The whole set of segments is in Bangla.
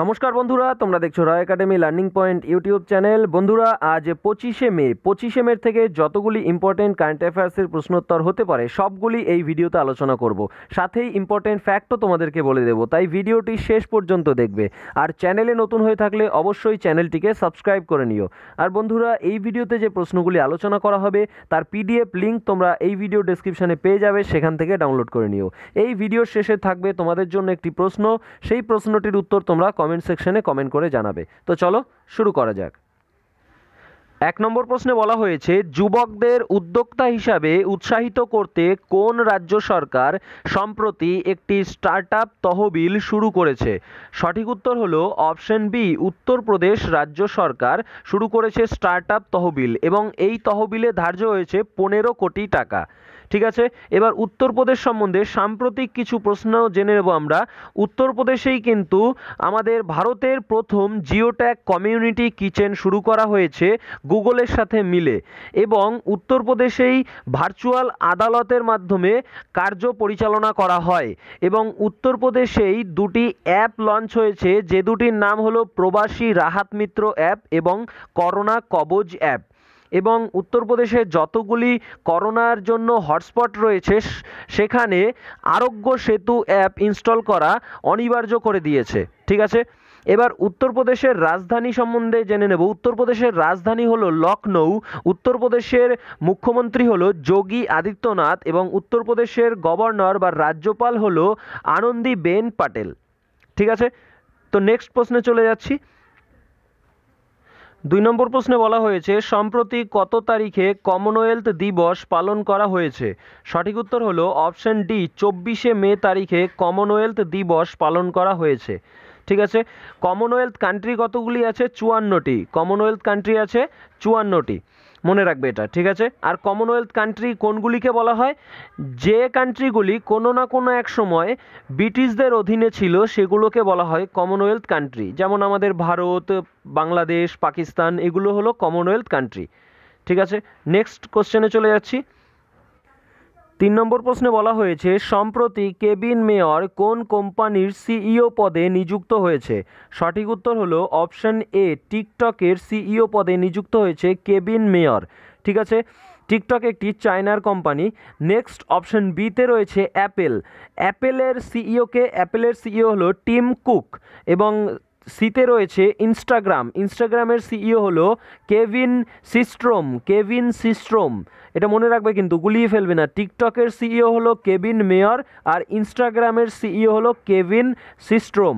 নমস্কার বন্ধুরা তোমরা দেখছো Roy academy learning point YouTube channel বন্ধুরা আজ পঁচিশে মে পঁচিশে মের থেকে যতগুলি ইম্পর্টেন্ট কারেন্ট অ্যাফেয়ার্সের প্রশ্নোত্তর হতে পারে সবগুলি এই ভিডিওতে আলোচনা করব সাথেই ইম্পর্টেন্ট ফ্যাক্টও তোমাদেরকে বলে দেব তাই ভিডিওটি শেষ পর্যন্ত দেখবে আর চ্যানেলে নতুন হয়ে থাকলে অবশ্যই চ্যানেলটিকে সাবস্ক্রাইব করে নিও আর বন্ধুরা এই ভিডিওতে যে প্রশ্নগুলি আলোচনা করা হবে তার পিডিএফ লিঙ্ক তোমরা এই ভিডিও ডেসক্রিপশানে পেয়ে যাবে সেখান থেকে ডাউনলোড করে নিও এই ভিডিওর শেষে থাকবে তোমাদের জন্য একটি প্রশ্ন সেই প্রশ্নটির উত্তর তোমরা কমেন্ট সেকশনে কমেন্ট করে জানাবে তো চলো শুরু করা যাক এক নম্বর প্রশ্নে বলা হয়েছে যুবকদের উদ্যোক্তা হিসাবে উৎসাহিত করতে কোন রাজ্য সরকার সম্প্রতি একটি স্টার্ট তহবিল শুরু করেছে সঠিক উত্তর হলো অপশন বি উত্তরপ্রদেশ রাজ্য সরকার শুরু করেছে স্টার্ট তহবিল এবং এই তহবিলে ধার্য হয়েছে পনেরো কোটি টাকা ঠিক আছে এবার উত্তরপ্রদেশ সম্বন্ধে সাম্প্রতিক কিছু প্রশ্ন জেনে নেব আমরা উত্তরপ্রদেশেই কিন্তু আমাদের ভারতের প্রথম জিওট্যাগ কমিউনিটি কিচেন শুরু করা হয়েছে গুগলের সাথে মিলে এবং উত্তরপ্রদেশেই ভার্চুয়াল আদালতের মাধ্যমে কার্য পরিচালনা করা হয় এবং উত্তরপ্রদেশেই দুটি অ্যাপ লঞ্চ হয়েছে যে দুটির নাম হলো প্রবাসী রাহাত মিত্র অ্যাপ এবং করোনা কবজ অ্যাপ এবং উত্তরপ্রদেশে যতগুলি করোনার জন্য হটস্পট রয়েছে সেখানে আরোগ্য সেতু অ্যাপ ইনস্টল করা অনিবার্য করে দিয়েছে ঠিক আছে এবার উত্তরপ্রদেশের রাজধানী সম্বন্ধে জেনে নেব উত্তরপ্রদেশের রাজধানী হলো লখনৌ উত্তরপ্রদেশের মুখ্যমন্ত্রী হলো যোগী আদিত্যনাথ এবং উত্তরপ্রদেশের গভর্নর বা রাজ্যপাল হলো বেন পাটেল ঠিক আছে তো নেক্সট প্রশ্নে চলে যাচ্ছি দুই নম্বর প্রশ্নে বলা হয়েছে সম্প্রতি কত তারিখে কমনওয়েলথ দিবস পালন করা হয়েছে সঠিক উত্তর হলো অপশন ডি চব্বিশে মে তারিখে কমনওয়েলথ দিবস পালন করা হয়েছে ঠিক আছে কমনওয়েলথ কান্ট্রি কতগুলি আছে চুয়ান্নটি কমনওয়েলথ কান্ট্রি আছে চুয়ান্নটি মনে রাখবে এটা ঠিক আছে আর কমনওয়েলথ কান্ট্রি কোনগুলিকে বলা হয় যে কান্ট্রিগুলি কোনো না কোনো এক সময় ব্রিটিশদের অধীনে ছিল সেগুলোকে বলা হয় কমনওয়েলথ কান্ট্রি যেমন আমাদের ভারত বাংলাদেশ পাকিস্তান এগুলো হলো কমনওয়েলথ কান্ট্রি ঠিক আছে নেক্সট কোশ্চেনে চলে যাচ্ছি তিন নম্বর প্রশ্নে বলা হয়েছে সম্প্রতি কেবিন মেয়র কোন কোম্পানির সিইও পদে নিযুক্ত হয়েছে সঠিক উত্তর হলো অপশন এ টিকটকের সিইও পদে নিযুক্ত হয়েছে কেবিন মেয়র ঠিক আছে টিকটক একটি চায়নার কোম্পানি নেক্সট অপশন বিতে রয়েছে অ্যাপেল অ্যাপেলের সিইওকে অ্যাপেলের সিইও হলো টিম কুক এবং সিতে রয়েছে ইনস্টাগ্রাম ইনস্টাগ্রামের সিইও হলো কেভিন সিস্ট্রোম কেভিন সিস্ট্রোম এটা মনে রাখবে কিন্তু গুলিয়ে ফেলবে না টিকটকের সিইও e হলো কেভিন মেয়র আর ইনস্টাগ্রামের সিইও e হলো কেভিন সিস্ট্রোম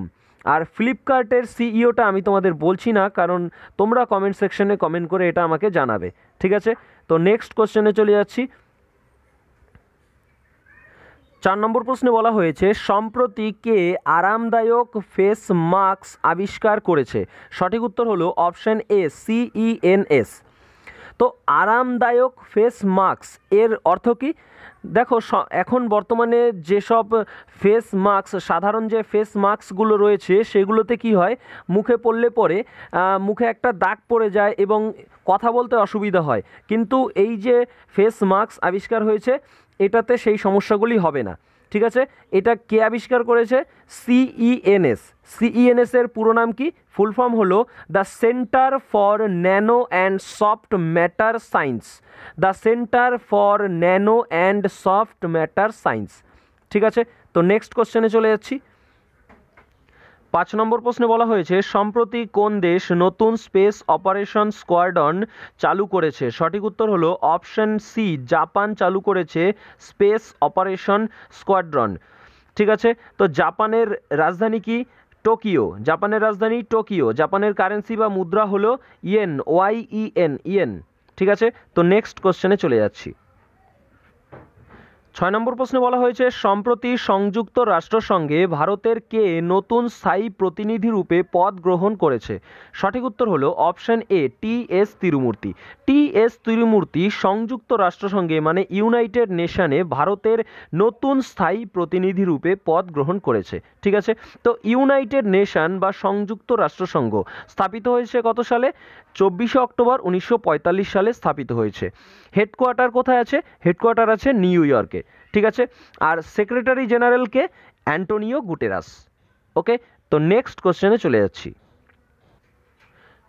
আর ফ্লিপকার্টের সিইওটা e আমি তোমাদের বলছি না কারণ তোমরা কমেন্ট সেকশনে কমেন্ট করে এটা আমাকে জানাবে ঠিক আছে তো নেক্সট কোশ্চেনে চলে যাচ্ছি চার নম্বর প্রশ্নে বলা হয়েছে সম্প্রতি কে আরামদায়ক ফেস মাস্ক আবিষ্কার করেছে সঠিক উত্তর হলো অপশান এ সিইএনএস তো আরামদায়ক ফেস মাস্ক এর অর্থ কী দেখো এখন বর্তমানে যেসব ফেস মাস্ক সাধারণ যে ফেস মাস্কগুলো রয়েছে সেগুলোতে কি হয় মুখে পড়লে পরে মুখে একটা দাগ পড়ে যায় এবং কথা বলতে অসুবিধা হয় কিন্তু এই যে ফেস মাস্ক আবিষ্কার হয়েছে এটাতে সেই সমস্যাগুলি হবে না ঠিক আছে এটা কে আবিষ্কার করেছে সিইএনএস সিইএনএস e e এর পুরো নাম কি ফুল ফর্ম হলো the centre for nano and soft matter science the centre for nano and soft matter science ঠিক আছে তো নেক্সট কোশ্চেনে চলে যাচ্ছি পাঁচ নম্বর প্রশ্নে বলা হয়েছে সম্প্রতি কোন দেশ নতুন স্পেস অপারেশন স্কোয়াডন চালু করেছে সঠিক উত্তর হলো অপশন সি জাপান চালু করেছে স্পেস অপারেশন স্কোয়াড্রন ঠিক আছে তো জাপানের রাজধানী কি টোকিও জাপানের রাজধানী টোকিও জাপানের কারেন্সি বা মুদ্রা হলো ইয়েন ওয়াই ইএন ইয়েন ঠিক আছে তো নেক্সট কোশ্চেনে চলে যাচ্ছি ছয় নম্বর প্রশ্নে বলা হয়েছে সম্প্রতি সংযুক্ত রাষ্ট্রসংঘে ভারতের কে নতুন স্থায়ী প্রতিনিধি রূপে পদ গ্রহণ করেছে সঠিক উত্তর হলো option A T S Tirumurti T S Tirumurti সংযুক্ত রাষ্ট্রসংঘে মানে ইউনাইটেড নেশনে ভারতের নতুন স্থায়ী প্রতিনিধি রূপে পদ গ্রহণ করেছে ঠিক আছে তো ইউনাইটেড নেশন বা সংযুক্ত রাষ্ট্রসংঘ স্থাপিত হয়েছে কত সালে চব্বিশে অক্টোবর উনিশশো সালে স্থাপিত হয়েছে হেডকোয়ার্টার কোথায় আছে হেডকোয়ার্টার আছে নিউ ইয়র্কে ঠিক আছে আর সেক্রেটারি জেনারেলকে অ্যান্টোনিও গুটেরাস ওকে তো নেক্সট কোশ্চেনে চলে যাচ্ছি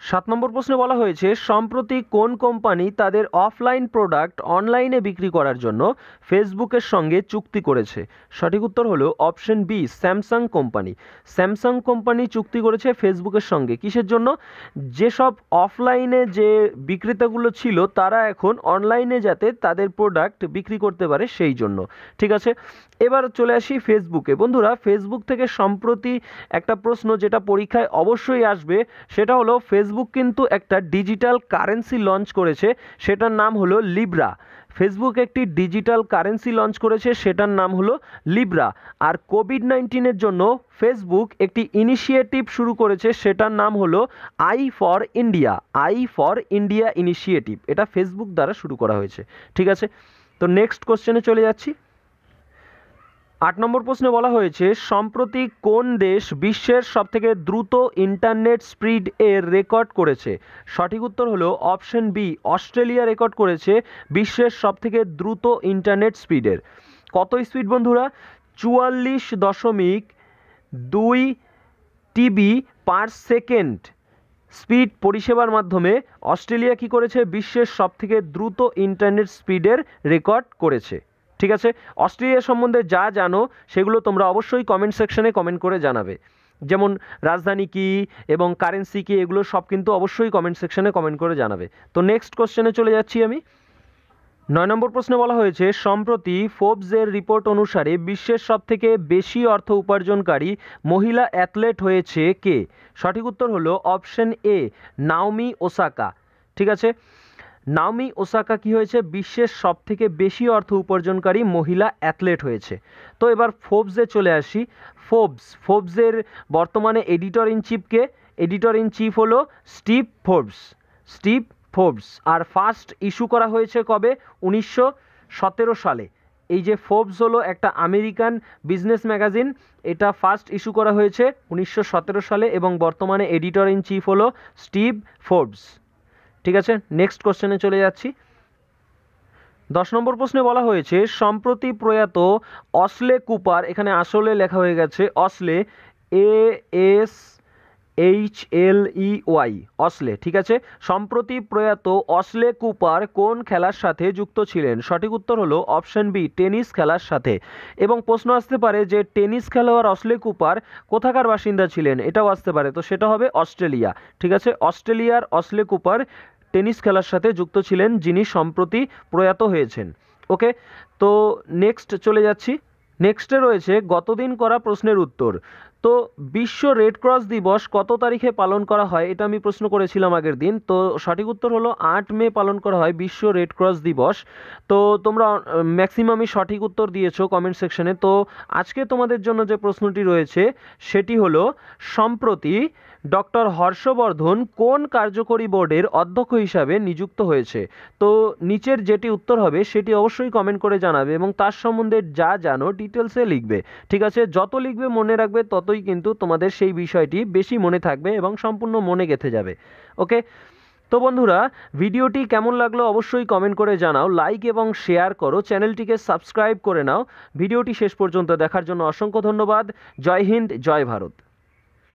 সাত নম্বর প্রশ্নে বলা হয়েছে সম্প্রতি কোন কোম্পানি তাদের অফলাইন প্রোডাক্ট অনলাইনে বিক্রি করার জন্য ফেসবুকের সঙ্গে চুক্তি করেছে সঠিক উত্তর হলো option B Samsung company Samsung company চুক্তি করেছে ফেসবুকের সঙ্গে কিসের জন্য যেসব অফলাইনে যে বিক্রেতাগুলো ছিল তারা এখন অনলাইনে যাতে তাদের প্রোডাক্ট বিক্রি করতে পারে সেই জন্য ঠিক আছে এবার চলে আসি ফেসবুকে বন্ধুরা ফেসবুক থেকে সম্প্রতি একটা প্রশ্ন যেটা পরীক্ষায় অবশ্যই আসবে সেটা হলো ফেসবুক কিন্তু একটা ডিজিটাল কারেন্সি লঞ্চ করেছে সেটার নাম হলো লিব্রা ফেসবুক একটি ডিজিটাল কারেন্সি লঞ্চ করেছে সেটার নাম হলো লিব্রা আর কোভিড নাইন্টিনের জন্য ফেসবুক একটি ইনিশিয়েটিভ শুরু করেছে সেটার নাম হলো I for India I for India initiative এটা ফেসবুক দ্বারা শুরু করা হয়েছে ঠিক আছে তো নেক্সট কোশ্চেনে চলে যাচ্ছি আট নম্বর প্রশ্নে বলা হয়েছে সম্প্রতি কোন দেশ বিশ্বের সবথেকে দ্রুত ইন্টারনেট স্পিড এর রেকর্ড করেছে সঠিক উত্তর হলো অপশন বি অস্ট্রেলিয়া রেকর্ড করেছে বিশ্বের সবথেকে দ্রুত ইন্টারনেট স্পিডের কত স্পিড বন্ধুরা চুয়াল্লিশ দশমিক দুই টিবি পার সেকেন্ড স্পিড পরিষেবার মাধ্যমে অস্ট্রেলিয়া কি করেছে বিশ্বের সবথেকে দ্রুত ইন্টারনেট স্পিডের রেকর্ড করেছে ঠিক আছে অস্ট্রেলিয়া সম্বন্ধে যা জানো সেগুলো তোমরা অবশ্যই কমেন্ট সেকশনে কমেন্ট করে জানাবে যেমন রাজধানী কী এবং কারেন্সি কী এগুলো সব কিন্তু অবশ্যই কমেন্ট সেকশনে কমেন্ট করে জানাবে তো নেক্সট কোশ্চেনে চলে যাচ্ছি আমি নয় নম্বর প্রশ্নে বলা হয়েছে সম্প্রতি ফোর্বসের রিপোর্ট অনুসারে বিশ্বের সবথেকে বেশি অর্থ উপার্জনকারী মহিলা অ্যাথলেট হয়েছে কে সঠিক উত্তর হলো অপশন এ নাওমি ওসাকা ঠিক আছে নাওমি ওসাকা কি হয়েছে বিশ্বের সব থেকে বেশি অর্থ উপার্জনকারী মহিলা অ্যাথলেট হয়েছে তো এবার ফোবসে চলে আসি ফোবস ফোবসের বর্তমানে এডিটর ইন চিফকে এডিটর ইন চিফ হলো স্টিভ ফোর্বস স্টিভ ফোর্বস আর ফার্স্ট ইস্যু করা হয়েছে কবে উনিশশো সালে এই যে ফোর্বস হলো একটা আমেরিকান বিজনেস ম্যাগাজিন এটা ফার্স্ট ইস্যু করা হয়েছে উনিশশো সালে এবং বর্তমানে এডিটর ইন চিফ হলো স্টিভ ফোর্বস ঠিক আছে নেক্সট কোশ্চেনে চলে যাচ্ছি দশ নম্বর প্রশ্নে বলা হয়েছে সম্প্রতি প্রয়াত অসলে কুপার এখানে আসলে লেখা হয়ে গেছে Ashley A S H L E Y Ashley ঠিক আছে সম্প্রতি প্রয়াত অসলে কুপার কোন খেলার সাথে যুক্ত ছিলেন সঠিক উত্তর হলো অপশন বি টেনিস খেলার সাথে এবং প্রশ্ন আসতে পারে যে টেনিস খেলোয়াড় অসলে কুপার কোথাকার বাসিন্দা ছিলেন এটাও আসতে পারে তো সেটা হবে অস্ট্রেলিয়া ঠিক আছে অস্ট্রেলিয়ার অসলে কুপার টেনিস খেলার সাথে যুক্ত ছিলেন যিনি সম্প্রতি প্রয়াত হয়েছেন ওকে তো নেক্সট চলে যাচ্ছি নেক্সটে রয়েছে গতদিন করা প্রশ্নের উত্তর তো বিশ্ব রেড ক্রস দিবস কত তারিখে পালন করা হয় এটা আমি প্রশ্ন করেছিলাম আগের দিন তো সঠিক উত্তর হলো আট মে পালন করা হয় বিশ্ব রেড ক্রস দিবস তো তোমরা ম্যাক্সিমামই সঠিক উত্তর দিয়েছো কমেন্ট সেকশনে তো আজকে তোমাদের জন্য যে প্রশ্নটি রয়েছে সেটি হলো সম্প্রতি ডক্টর হর্ষবর্ধন কোন কার্যকরী বোর্ডের অধ্যক্ষ হিসাবে নিযুক্ত হয়েছে তো নিচের যেটি উত্তর হবে সেটি অবশ্যই কমেন্ট করে জানাবে এবং তার সম্বন্ধে যা জানো ডিটেলসে লিখবে ঠিক আছে যত লিখবে মনে রাখবে ততই কিন্তু তোমাদের সেই বিষয়টি বেশি মনে থাকবে এবং সম্পূর্ণ মনে গেঁথে যাবে ওকে তো বন্ধুরা ভিডিওটি কেমন লাগলো অবশ্যই কমেন্ট করে জানাও লাইক এবং শেয়ার করো চ্যানেলটিকে সাবস্ক্রাইব করে নাও ভিডিওটি শেষ পর্যন্ত দেখার জন্য অসংখ্য ধন্যবাদ জয় হিন্দ জয় ভারত